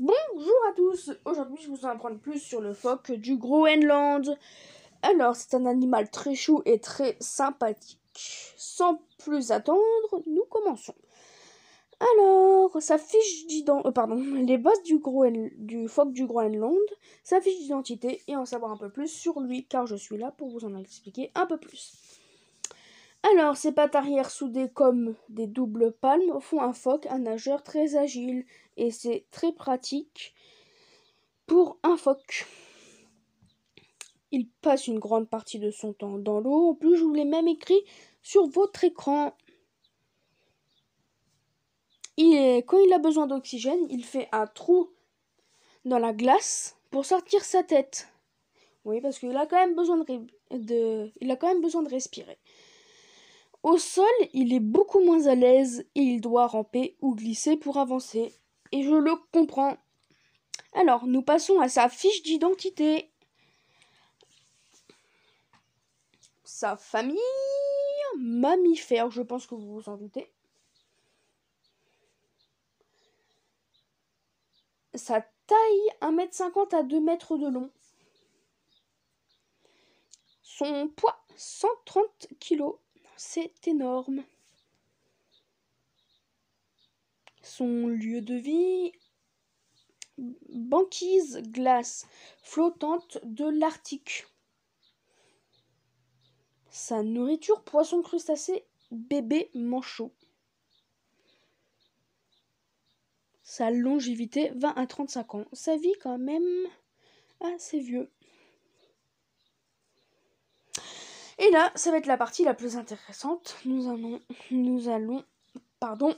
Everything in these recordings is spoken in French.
Bonjour à tous, aujourd'hui je vous en apprendre plus sur le phoque du Groenland. Alors c'est un animal très chou et très sympathique. Sans plus attendre, nous commençons. Alors, sa fiche d'identité, euh, pardon, les bases du, Groen... du phoque du Groenland, sa fiche d'identité et en savoir un peu plus sur lui car je suis là pour vous en expliquer un peu plus. Alors, ses pattes arrière soudées comme des doubles palmes font un phoque un nageur très agile et c'est très pratique pour un phoque. Il passe une grande partie de son temps dans l'eau. En plus, je vous l'ai même écrit sur votre écran. Il quand il a besoin d'oxygène, il fait un trou dans la glace pour sortir sa tête. Oui, parce qu'il a quand même besoin de il a quand même besoin de respirer. Au sol, il est beaucoup moins à l'aise et il doit ramper ou glisser pour avancer. Et je le comprends. Alors, nous passons à sa fiche d'identité. Sa famille mammifère, je pense que vous vous en doutez. Sa taille 1m50 à 2m de long. Son poids 130 kg c'est énorme. Son lieu de vie banquise glace flottante de l'Arctique. Sa nourriture poisson crustacé bébé manchot. Sa longévité 20 à 35 ans. Sa vie quand même assez vieux. Et là, ça va être la partie la plus intéressante. Nous allons, nous allons, pardon,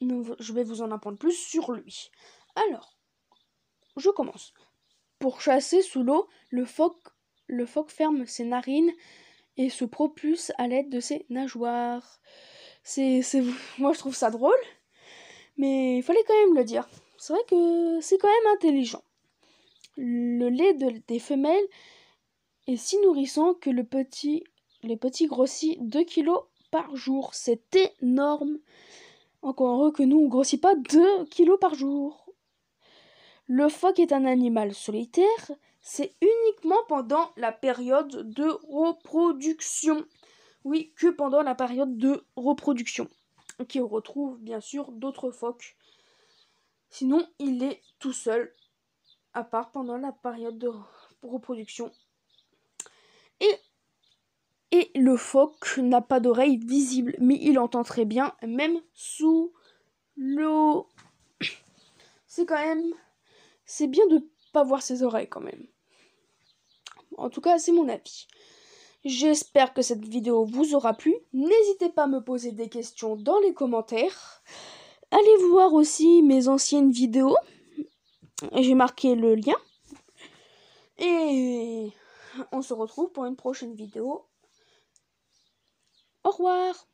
je vais vous en apprendre plus sur lui. Alors, je commence. Pour chasser sous l'eau, le phoque, le phoque ferme ses narines et se propulse à l'aide de ses nageoires. C'est, moi je trouve ça drôle, mais il fallait quand même le dire. C'est vrai que c'est quand même intelligent. Le lait des femelles est si nourrissant que le petit les petits grossissent 2 kilos par jour. C'est énorme. Encore heureux que nous, on grossit pas 2 kilos par jour. Le phoque est un animal solitaire. C'est uniquement pendant la période de reproduction. Oui, que pendant la période de reproduction. Qui retrouve bien sûr d'autres phoques. Sinon, il est tout seul, à part pendant la période de reproduction. Et et le phoque n'a pas d'oreille visible, mais il entend très bien, même sous l'eau. C'est quand même... C'est bien de pas voir ses oreilles quand même. En tout cas, c'est mon avis. J'espère que cette vidéo vous aura plu. N'hésitez pas à me poser des questions dans les commentaires. Allez voir aussi mes anciennes vidéos. J'ai marqué le lien. Et on se retrouve pour une prochaine vidéo voir